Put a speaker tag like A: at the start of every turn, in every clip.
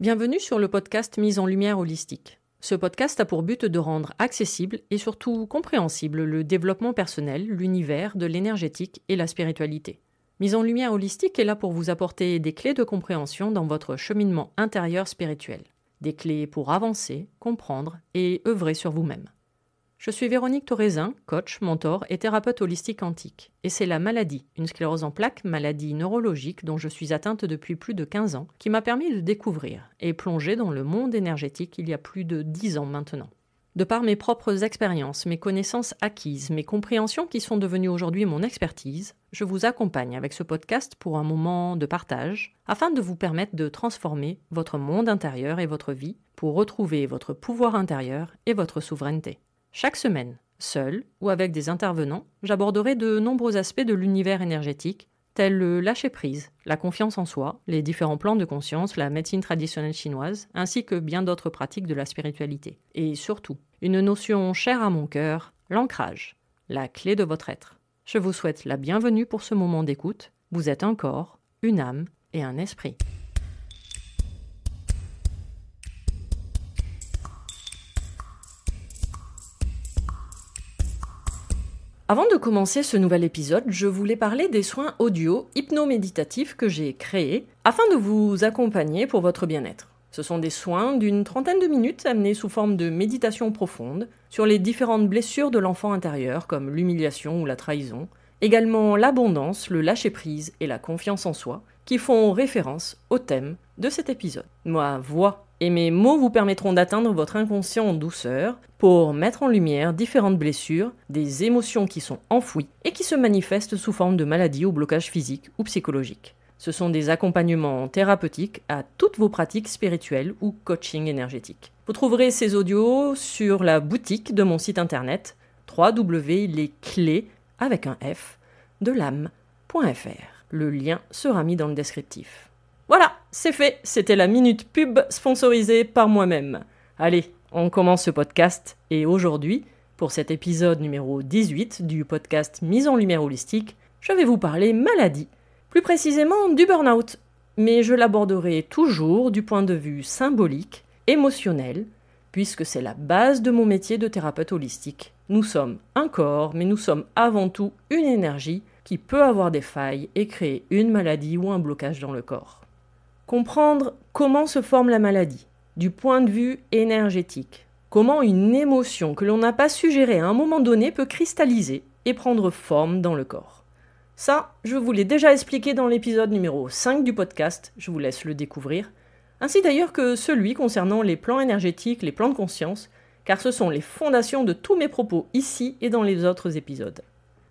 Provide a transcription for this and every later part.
A: Bienvenue sur le podcast Mise en Lumière Holistique. Ce podcast a pour but de rendre accessible et surtout compréhensible le développement personnel, l'univers de l'énergétique et la spiritualité. Mise en Lumière Holistique est là pour vous apporter des clés de compréhension dans votre cheminement intérieur spirituel. Des clés pour avancer, comprendre et œuvrer sur vous-même. Je suis Véronique Thorezin, coach, mentor et thérapeute holistique antique. Et c'est la maladie, une sclérose en plaques, maladie neurologique dont je suis atteinte depuis plus de 15 ans, qui m'a permis de découvrir et plonger dans le monde énergétique il y a plus de 10 ans maintenant. De par mes propres expériences, mes connaissances acquises, mes compréhensions qui sont devenues aujourd'hui mon expertise, je vous accompagne avec ce podcast pour un moment de partage, afin de vous permettre de transformer votre monde intérieur et votre vie pour retrouver votre pouvoir intérieur et votre souveraineté. Chaque semaine, seul ou avec des intervenants, j'aborderai de nombreux aspects de l'univers énergétique, tels le lâcher-prise, la confiance en soi, les différents plans de conscience, la médecine traditionnelle chinoise, ainsi que bien d'autres pratiques de la spiritualité. Et surtout, une notion chère à mon cœur, l'ancrage, la clé de votre être. Je vous souhaite la bienvenue pour ce moment d'écoute. Vous êtes un corps, une âme et un esprit. Avant de commencer ce nouvel épisode, je voulais parler des soins audio hypnoméditatifs que j'ai créés afin de vous accompagner pour votre bien-être. Ce sont des soins d'une trentaine de minutes amenés sous forme de méditation profonde sur les différentes blessures de l'enfant intérieur comme l'humiliation ou la trahison, également l'abondance, le lâcher-prise et la confiance en soi, qui font référence au thème de cet épisode. Moi, voix et mes mots vous permettront d'atteindre votre inconscient en douceur pour mettre en lumière différentes blessures, des émotions qui sont enfouies et qui se manifestent sous forme de maladies ou blocages physiques ou psychologiques. Ce sont des accompagnements thérapeutiques à toutes vos pratiques spirituelles ou coaching énergétique. Vous trouverez ces audios sur la boutique de mon site internet www.lesclés avec un F de l'âme.fr. Le lien sera mis dans le descriptif. Voilà, c'est fait, c'était la minute pub sponsorisée par moi-même. Allez, on commence ce podcast et aujourd'hui, pour cet épisode numéro 18 du podcast Mise en lumière holistique, je vais vous parler maladie, plus précisément du burn-out, mais je l'aborderai toujours du point de vue symbolique, émotionnel, puisque c'est la base de mon métier de thérapeute holistique. Nous sommes un corps, mais nous sommes avant tout une énergie qui peut avoir des failles et créer une maladie ou un blocage dans le corps. Comprendre comment se forme la maladie, du point de vue énergétique. Comment une émotion que l'on n'a pas suggérée à un moment donné peut cristalliser et prendre forme dans le corps. Ça, je vous l'ai déjà expliqué dans l'épisode numéro 5 du podcast, je vous laisse le découvrir, ainsi d'ailleurs que celui concernant les plans énergétiques, les plans de conscience, car ce sont les fondations de tous mes propos ici et dans les autres épisodes.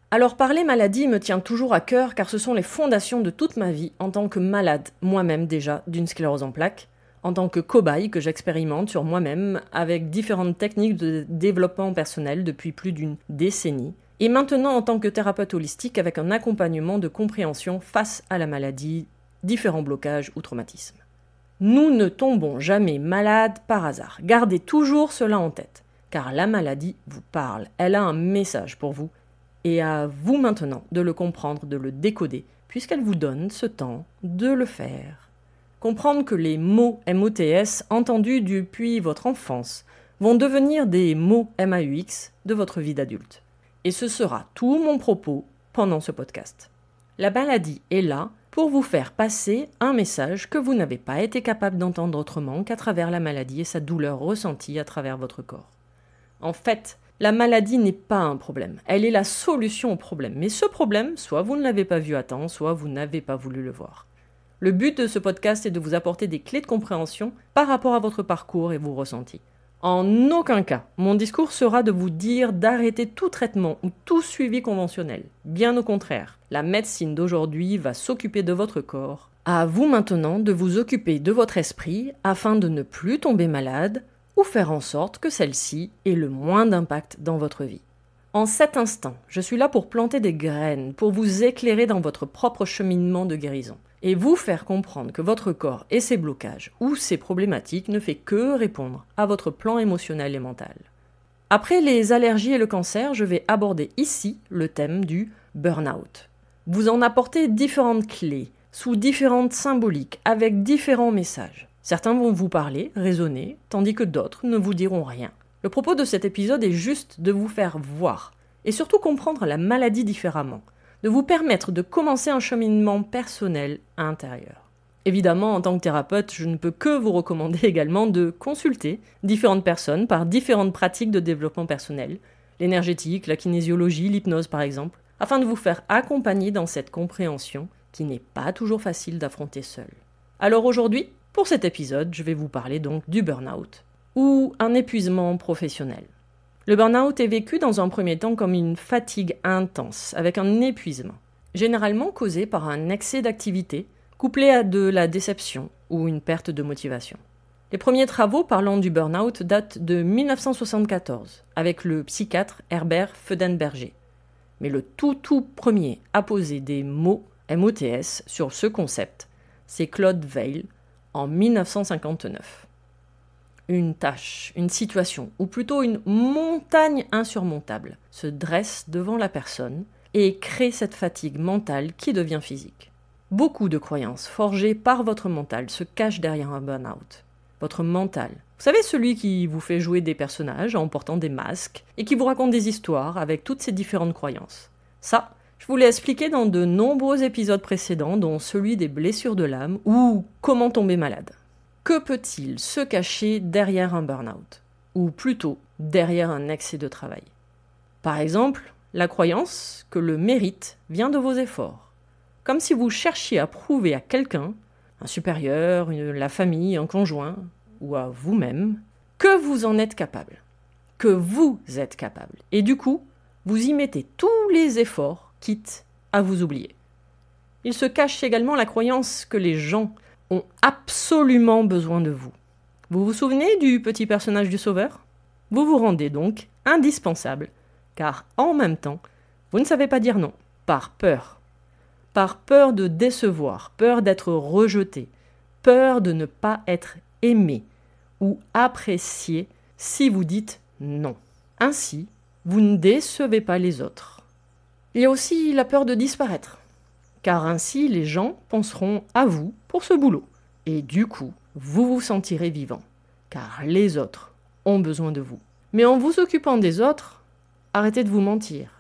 A: Alors parler maladie me tient toujours à cœur car ce sont les fondations de toute ma vie en tant que malade, moi-même déjà, d'une sclérose en plaques, en tant que cobaye que j'expérimente sur moi-même avec différentes techniques de développement personnel depuis plus d'une décennie, et maintenant en tant que thérapeute holistique avec un accompagnement de compréhension face à la maladie, différents blocages ou traumatismes. Nous ne tombons jamais malades par hasard. Gardez toujours cela en tête, car la maladie vous parle, elle a un message pour vous et à vous maintenant de le comprendre, de le décoder, puisqu'elle vous donne ce temps de le faire. Comprendre que les mots MOTS entendus depuis votre enfance vont devenir des mots MAUX de votre vie d'adulte. Et ce sera tout mon propos pendant ce podcast. La maladie est là pour vous faire passer un message que vous n'avez pas été capable d'entendre autrement qu'à travers la maladie et sa douleur ressentie à travers votre corps. En fait, la maladie n'est pas un problème, elle est la solution au problème. Mais ce problème, soit vous ne l'avez pas vu à temps, soit vous n'avez pas voulu le voir. Le but de ce podcast est de vous apporter des clés de compréhension par rapport à votre parcours et vos ressentis. En aucun cas, mon discours sera de vous dire d'arrêter tout traitement ou tout suivi conventionnel. Bien au contraire, la médecine d'aujourd'hui va s'occuper de votre corps. À vous maintenant de vous occuper de votre esprit afin de ne plus tomber malade, ou faire en sorte que celle-ci ait le moins d'impact dans votre vie. En cet instant, je suis là pour planter des graines, pour vous éclairer dans votre propre cheminement de guérison, et vous faire comprendre que votre corps et ses blocages ou ses problématiques ne fait que répondre à votre plan émotionnel et mental. Après les allergies et le cancer, je vais aborder ici le thème du burn-out. Vous en apportez différentes clés, sous différentes symboliques, avec différents messages. Certains vont vous parler, raisonner, tandis que d'autres ne vous diront rien. Le propos de cet épisode est juste de vous faire voir, et surtout comprendre la maladie différemment, de vous permettre de commencer un cheminement personnel intérieur. Évidemment, en tant que thérapeute, je ne peux que vous recommander également de consulter différentes personnes par différentes pratiques de développement personnel, l'énergétique, la kinésiologie, l'hypnose par exemple, afin de vous faire accompagner dans cette compréhension qui n'est pas toujours facile d'affronter seule. Alors aujourd'hui, pour cet épisode, je vais vous parler donc du burn-out, ou un épuisement professionnel. Le burn-out est vécu dans un premier temps comme une fatigue intense, avec un épuisement, généralement causé par un excès d'activité, couplé à de la déception ou une perte de motivation. Les premiers travaux parlant du burn-out datent de 1974, avec le psychiatre Herbert Fedenberger Mais le tout tout premier à poser des mots MOTS sur ce concept, c'est Claude Veil, en 1959. Une tâche, une situation, ou plutôt une montagne insurmontable, se dresse devant la personne et crée cette fatigue mentale qui devient physique. Beaucoup de croyances forgées par votre mental se cachent derrière un burn-out. Votre mental. Vous savez, celui qui vous fait jouer des personnages en portant des masques et qui vous raconte des histoires avec toutes ces différentes croyances. Ça, je vous l'ai expliqué dans de nombreux épisodes précédents, dont celui des blessures de l'âme ou comment tomber malade. Que peut-il se cacher derrière un burn-out Ou plutôt, derrière un excès de travail Par exemple, la croyance que le mérite vient de vos efforts. Comme si vous cherchiez à prouver à quelqu'un, un supérieur, la famille, un conjoint, ou à vous-même, que vous en êtes capable. Que vous êtes capable. Et du coup, vous y mettez tous les efforts à vous oublier. Il se cache également la croyance que les gens ont absolument besoin de vous. Vous vous souvenez du petit personnage du sauveur Vous vous rendez donc indispensable, car en même temps, vous ne savez pas dire non, par peur. Par peur de décevoir, peur d'être rejeté, peur de ne pas être aimé ou apprécié si vous dites non. Ainsi, vous ne décevez pas les autres. Il y a aussi la peur de disparaître, car ainsi les gens penseront à vous pour ce boulot, et du coup, vous vous sentirez vivant, car les autres ont besoin de vous. Mais en vous occupant des autres, arrêtez de vous mentir,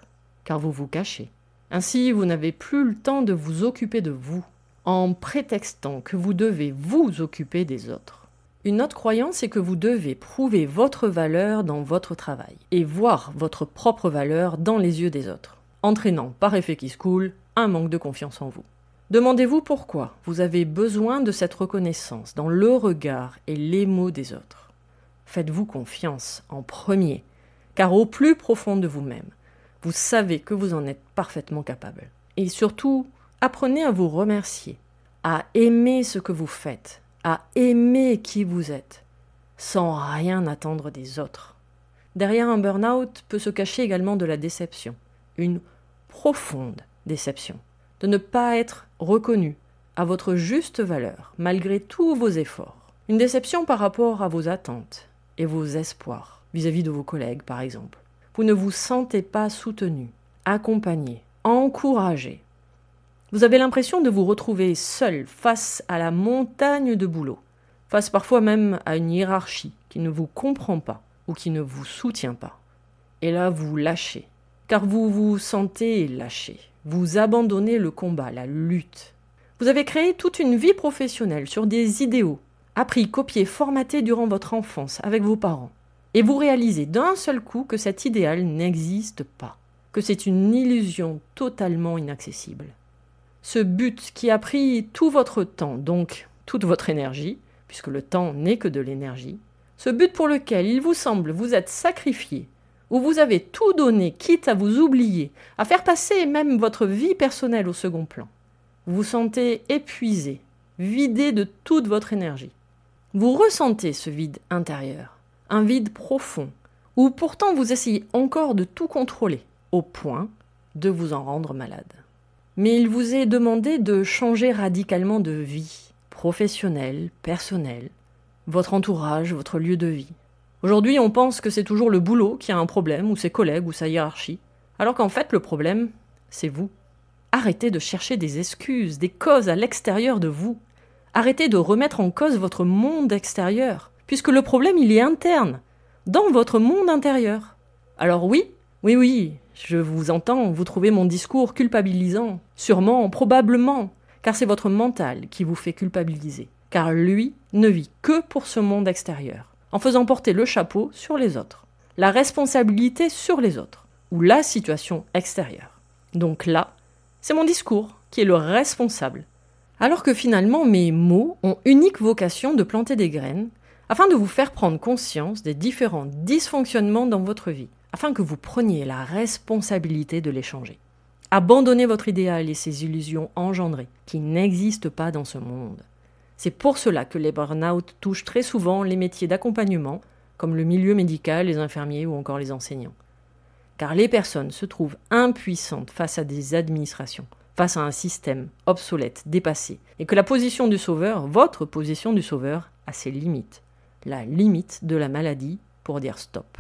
A: car vous vous cachez. Ainsi, vous n'avez plus le temps de vous occuper de vous, en prétextant que vous devez vous occuper des autres. Une autre croyance est que vous devez prouver votre valeur dans votre travail, et voir votre propre valeur dans les yeux des autres entraînant par effet qui se coule un manque de confiance en vous. Demandez-vous pourquoi vous avez besoin de cette reconnaissance dans le regard et les mots des autres. Faites-vous confiance en premier, car au plus profond de vous-même, vous savez que vous en êtes parfaitement capable. Et surtout, apprenez à vous remercier, à aimer ce que vous faites, à aimer qui vous êtes, sans rien attendre des autres. Derrière un burn-out peut se cacher également de la déception une profonde déception de ne pas être reconnu à votre juste valeur malgré tous vos efforts. Une déception par rapport à vos attentes et vos espoirs vis-à-vis de vos collègues par exemple. Vous ne vous sentez pas soutenu, accompagné, encouragé. Vous avez l'impression de vous retrouver seul face à la montagne de boulot, face parfois même à une hiérarchie qui ne vous comprend pas ou qui ne vous soutient pas. Et là, vous lâchez car vous vous sentez lâché. Vous abandonnez le combat, la lutte. Vous avez créé toute une vie professionnelle sur des idéaux, appris, copiés, formatés durant votre enfance avec vos parents. Et vous réalisez d'un seul coup que cet idéal n'existe pas, que c'est une illusion totalement inaccessible. Ce but qui a pris tout votre temps, donc toute votre énergie, puisque le temps n'est que de l'énergie, ce but pour lequel il vous semble vous êtes sacrifié, où vous avez tout donné, quitte à vous oublier, à faire passer même votre vie personnelle au second plan. Vous vous sentez épuisé, vidé de toute votre énergie. Vous ressentez ce vide intérieur, un vide profond, où pourtant vous essayez encore de tout contrôler, au point de vous en rendre malade. Mais il vous est demandé de changer radicalement de vie, professionnelle, personnelle, votre entourage, votre lieu de vie. Aujourd'hui, on pense que c'est toujours le boulot qui a un problème, ou ses collègues, ou sa hiérarchie, alors qu'en fait, le problème, c'est vous. Arrêtez de chercher des excuses, des causes à l'extérieur de vous. Arrêtez de remettre en cause votre monde extérieur, puisque le problème, il est interne, dans votre monde intérieur. Alors oui, oui, oui, je vous entends, vous trouvez mon discours culpabilisant, sûrement, probablement, car c'est votre mental qui vous fait culpabiliser, car lui ne vit que pour ce monde extérieur en faisant porter le chapeau sur les autres, la responsabilité sur les autres, ou la situation extérieure. Donc là, c'est mon discours qui est le responsable. Alors que finalement mes mots ont unique vocation de planter des graines, afin de vous faire prendre conscience des différents dysfonctionnements dans votre vie, afin que vous preniez la responsabilité de les changer. Abandonnez votre idéal et ses illusions engendrées, qui n'existent pas dans ce monde. C'est pour cela que les burn-out touchent très souvent les métiers d'accompagnement, comme le milieu médical, les infirmiers ou encore les enseignants. Car les personnes se trouvent impuissantes face à des administrations, face à un système obsolète, dépassé, et que la position du sauveur, votre position du sauveur, a ses limites. La limite de la maladie pour dire stop.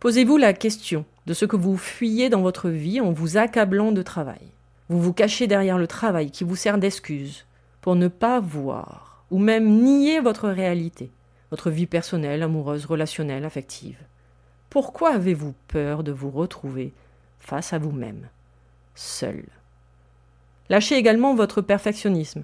A: Posez-vous la question de ce que vous fuyez dans votre vie en vous accablant de travail. Vous vous cachez derrière le travail qui vous sert d'excuse, pour ne pas voir ou même nier votre réalité, votre vie personnelle, amoureuse, relationnelle, affective. Pourquoi avez-vous peur de vous retrouver face à vous-même, seul Lâchez également votre perfectionnisme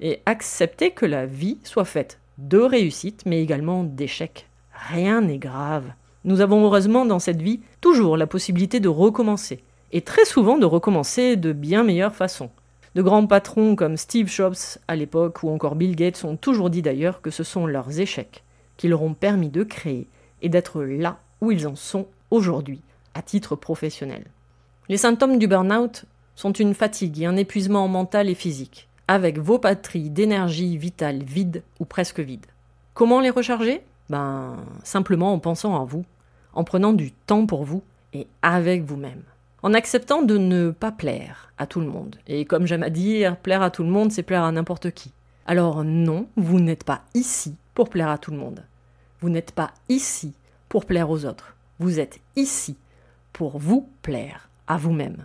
A: et acceptez que la vie soit faite de réussites mais également d'échecs. Rien n'est grave. Nous avons heureusement dans cette vie toujours la possibilité de recommencer et très souvent de recommencer de bien meilleure façon. De grands patrons comme Steve Jobs à l'époque ou encore Bill Gates ont toujours dit d'ailleurs que ce sont leurs échecs qui leur ont permis de créer et d'être là où ils en sont aujourd'hui à titre professionnel. Les symptômes du burn-out sont une fatigue et un épuisement mental et physique, avec vos patries d'énergie vitale vides ou presque vides. Comment les recharger Ben, simplement en pensant à vous, en prenant du temps pour vous et avec vous-même en acceptant de ne pas plaire à tout le monde. Et comme j'aime à dire, plaire à tout le monde, c'est plaire à n'importe qui. Alors non, vous n'êtes pas ici pour plaire à tout le monde. Vous n'êtes pas ici pour plaire aux autres. Vous êtes ici pour vous plaire à vous-même.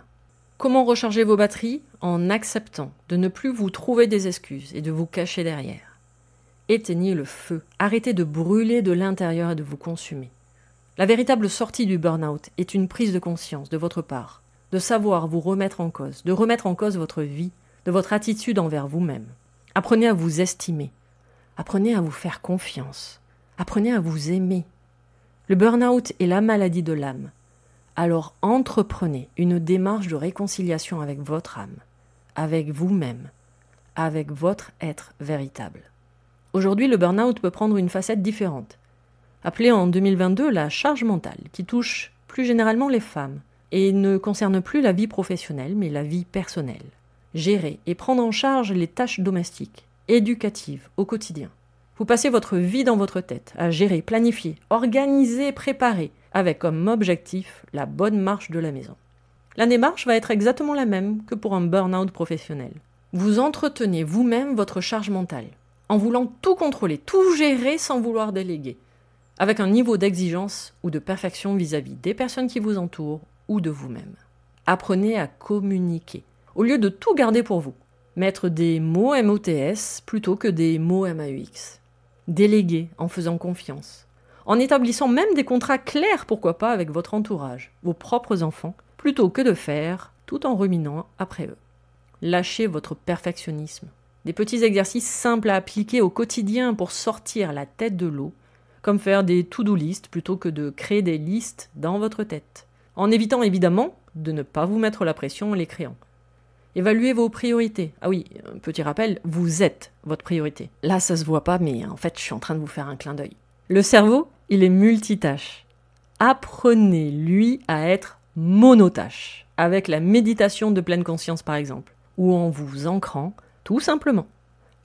A: Comment recharger vos batteries En acceptant de ne plus vous trouver des excuses et de vous cacher derrière. Éteignez le feu, arrêtez de brûler de l'intérieur et de vous consumer. La véritable sortie du burn-out est une prise de conscience de votre part, de savoir vous remettre en cause, de remettre en cause votre vie, de votre attitude envers vous-même. Apprenez à vous estimer, apprenez à vous faire confiance, apprenez à vous aimer. Le burn-out est la maladie de l'âme. Alors entreprenez une démarche de réconciliation avec votre âme, avec vous-même, avec votre être véritable. Aujourd'hui, le burn-out peut prendre une facette différente appelée en 2022 la charge mentale, qui touche plus généralement les femmes et ne concerne plus la vie professionnelle mais la vie personnelle. Gérer et prendre en charge les tâches domestiques, éducatives au quotidien. Vous passez votre vie dans votre tête à gérer, planifier, organiser, préparer, avec comme objectif la bonne marche de la maison. La démarche va être exactement la même que pour un burn-out professionnel. Vous entretenez vous-même votre charge mentale, en voulant tout contrôler, tout gérer sans vouloir déléguer avec un niveau d'exigence ou de perfection vis-à-vis des personnes qui vous entourent ou de vous-même. Apprenez à communiquer, au lieu de tout garder pour vous. Mettre des mots MOTS plutôt que des mots MAUX. Déléguer en faisant confiance. En établissant même des contrats clairs, pourquoi pas, avec votre entourage, vos propres enfants, plutôt que de faire tout en ruminant après eux. Lâchez votre perfectionnisme. Des petits exercices simples à appliquer au quotidien pour sortir la tête de l'eau comme faire des to-do list plutôt que de créer des listes dans votre tête, en évitant évidemment de ne pas vous mettre la pression en les créant. Évaluez vos priorités. Ah oui, euh, petit rappel, vous êtes votre priorité. Là, ça se voit pas, mais en fait, je suis en train de vous faire un clin d'œil. Le cerveau, il est multitâche. Apprenez-lui à être monotâche, avec la méditation de pleine conscience par exemple, ou en vous ancrant, tout simplement.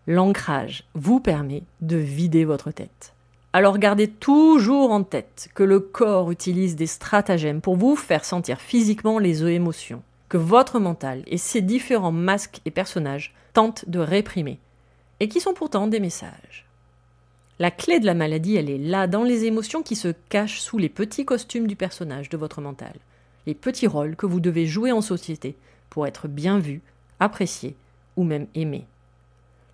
A: L'ancrage vous permet de vider votre tête. Alors gardez toujours en tête que le corps utilise des stratagèmes pour vous faire sentir physiquement les émotions, que votre mental et ses différents masques et personnages tentent de réprimer, et qui sont pourtant des messages. La clé de la maladie, elle est là, dans les émotions qui se cachent sous les petits costumes du personnage de votre mental, les petits rôles que vous devez jouer en société pour être bien vu, apprécié ou même aimé.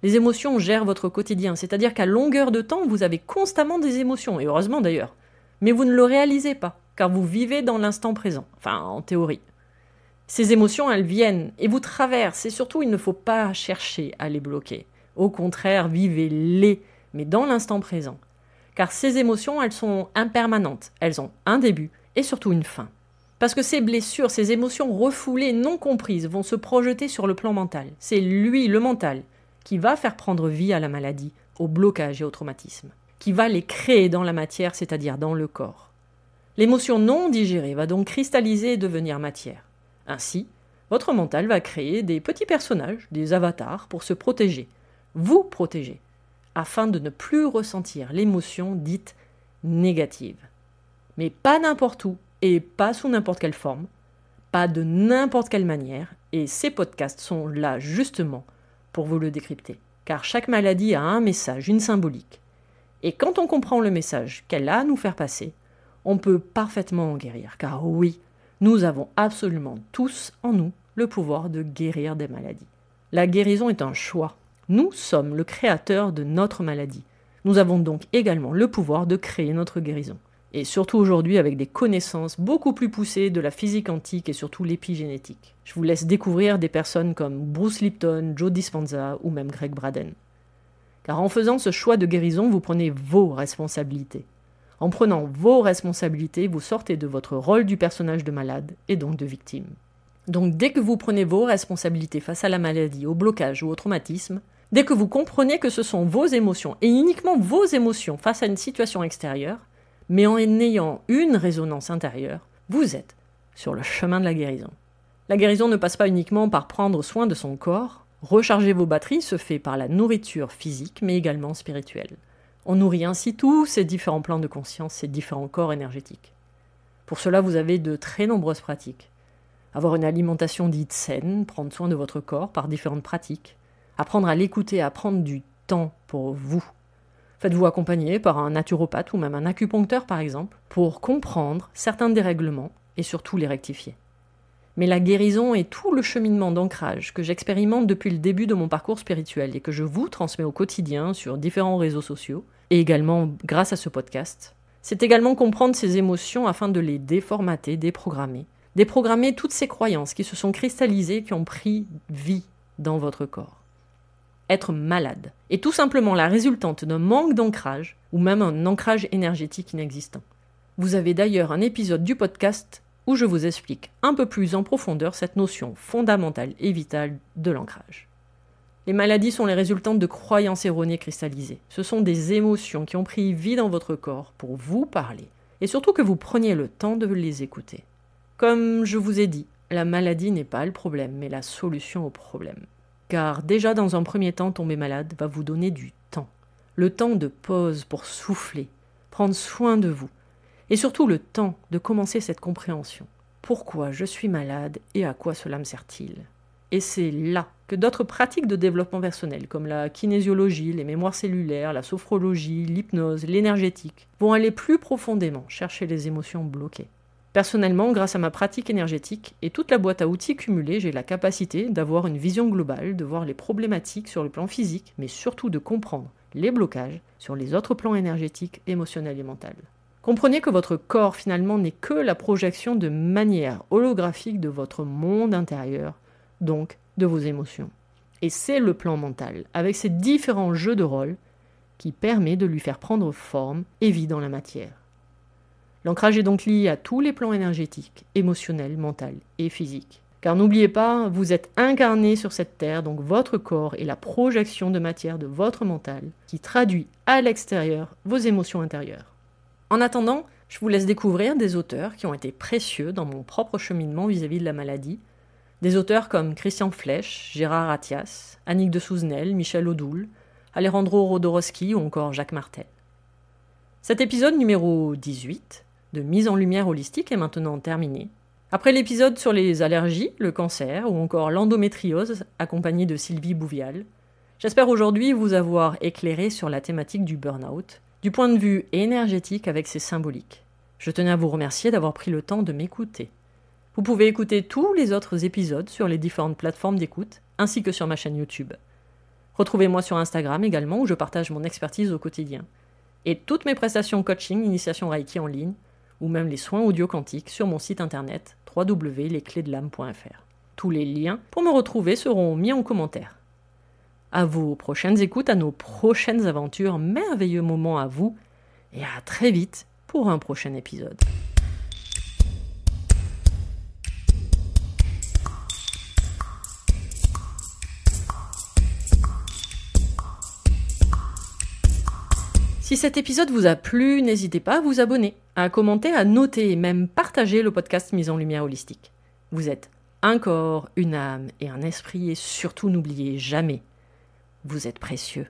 A: Les émotions gèrent votre quotidien, c'est-à-dire qu'à longueur de temps, vous avez constamment des émotions, et heureusement d'ailleurs. Mais vous ne le réalisez pas, car vous vivez dans l'instant présent, enfin en théorie. Ces émotions, elles viennent et vous traversent, et surtout, il ne faut pas chercher à les bloquer. Au contraire, vivez-les, mais dans l'instant présent. Car ces émotions, elles sont impermanentes, elles ont un début et surtout une fin. Parce que ces blessures, ces émotions refoulées, non comprises, vont se projeter sur le plan mental. C'est lui, le mental, qui va faire prendre vie à la maladie, au blocage et au traumatisme, qui va les créer dans la matière, c'est-à-dire dans le corps. L'émotion non digérée va donc cristalliser et devenir matière. Ainsi, votre mental va créer des petits personnages, des avatars, pour se protéger, vous protéger, afin de ne plus ressentir l'émotion dite négative. Mais pas n'importe où et pas sous n'importe quelle forme, pas de n'importe quelle manière, et ces podcasts sont là justement pour vous le décrypter, car chaque maladie a un message, une symbolique. Et quand on comprend le message qu'elle a à nous faire passer, on peut parfaitement en guérir, car oui, nous avons absolument tous en nous le pouvoir de guérir des maladies. La guérison est un choix. Nous sommes le créateur de notre maladie. Nous avons donc également le pouvoir de créer notre guérison et surtout aujourd'hui avec des connaissances beaucoup plus poussées de la physique antique et surtout l'épigénétique. Je vous laisse découvrir des personnes comme Bruce Lipton, Joe Dispenza ou même Greg Braden. Car en faisant ce choix de guérison, vous prenez vos responsabilités. En prenant vos responsabilités, vous sortez de votre rôle du personnage de malade et donc de victime. Donc dès que vous prenez vos responsabilités face à la maladie, au blocage ou au traumatisme, dès que vous comprenez que ce sont vos émotions et uniquement vos émotions face à une situation extérieure, mais en ayant une résonance intérieure, vous êtes sur le chemin de la guérison. La guérison ne passe pas uniquement par prendre soin de son corps, recharger vos batteries se fait par la nourriture physique mais également spirituelle. On nourrit ainsi tous ces différents plans de conscience, ces différents corps énergétiques. Pour cela, vous avez de très nombreuses pratiques. Avoir une alimentation dite saine, prendre soin de votre corps par différentes pratiques, apprendre à l'écouter, à prendre du temps pour vous, Faites-vous accompagner par un naturopathe ou même un acupuncteur par exemple pour comprendre certains dérèglements et surtout les rectifier. Mais la guérison et tout le cheminement d'ancrage que j'expérimente depuis le début de mon parcours spirituel et que je vous transmets au quotidien sur différents réseaux sociaux et également grâce à ce podcast, c'est également comprendre ces émotions afin de les déformater, déprogrammer, déprogrammer toutes ces croyances qui se sont cristallisées, qui ont pris vie dans votre corps être malade, est tout simplement la résultante d'un manque d'ancrage ou même un ancrage énergétique inexistant. Vous avez d'ailleurs un épisode du podcast où je vous explique un peu plus en profondeur cette notion fondamentale et vitale de l'ancrage. Les maladies sont les résultantes de croyances erronées cristallisées. Ce sont des émotions qui ont pris vie dans votre corps pour vous parler, et surtout que vous preniez le temps de les écouter. Comme je vous ai dit, la maladie n'est pas le problème, mais la solution au problème car déjà dans un premier temps, tomber malade va vous donner du temps, le temps de pause pour souffler, prendre soin de vous, et surtout le temps de commencer cette compréhension. Pourquoi je suis malade et à quoi cela me sert-il Et c'est là que d'autres pratiques de développement personnel, comme la kinésiologie, les mémoires cellulaires, la sophrologie, l'hypnose, l'énergétique, vont aller plus profondément chercher les émotions bloquées. Personnellement, grâce à ma pratique énergétique et toute la boîte à outils cumulée, j'ai la capacité d'avoir une vision globale, de voir les problématiques sur le plan physique, mais surtout de comprendre les blocages sur les autres plans énergétiques, émotionnels et mental. Comprenez que votre corps finalement n'est que la projection de manière holographique de votre monde intérieur, donc de vos émotions. Et c'est le plan mental, avec ses différents jeux de rôle, qui permet de lui faire prendre forme et vie dans la matière. L'ancrage est donc lié à tous les plans énergétiques, émotionnels, mentaux et physiques. Car n'oubliez pas, vous êtes incarné sur cette terre, donc votre corps est la projection de matière de votre mental qui traduit à l'extérieur vos émotions intérieures. En attendant, je vous laisse découvrir des auteurs qui ont été précieux dans mon propre cheminement vis-à-vis de la maladie. Des auteurs comme Christian Flech, Gérard Attias, Annick de Souzenel, Michel Odoul, Alejandro Rodorowski ou encore Jacques Martel. Cet épisode numéro 18 de mise en lumière holistique est maintenant terminée. Après l'épisode sur les allergies, le cancer ou encore l'endométriose, accompagné de Sylvie Bouvial, j'espère aujourd'hui vous avoir éclairé sur la thématique du burn-out, du point de vue énergétique avec ses symboliques. Je tenais à vous remercier d'avoir pris le temps de m'écouter. Vous pouvez écouter tous les autres épisodes sur les différentes plateformes d'écoute, ainsi que sur ma chaîne YouTube. Retrouvez-moi sur Instagram également où je partage mon expertise au quotidien. Et toutes mes prestations coaching, initiation Reiki en ligne, ou même les soins audio-quantiques sur mon site internet www.lesclésdelame.fr. Tous les liens pour me retrouver seront mis en commentaire. À vos prochaines écoutes, à nos prochaines aventures, merveilleux moments à vous, et à très vite pour un prochain épisode. Si cet épisode vous a plu, n'hésitez pas à vous abonner, à commenter, à noter et même partager le podcast Mise en Lumière Holistique. Vous êtes un corps, une âme et un esprit et surtout n'oubliez jamais, vous êtes précieux.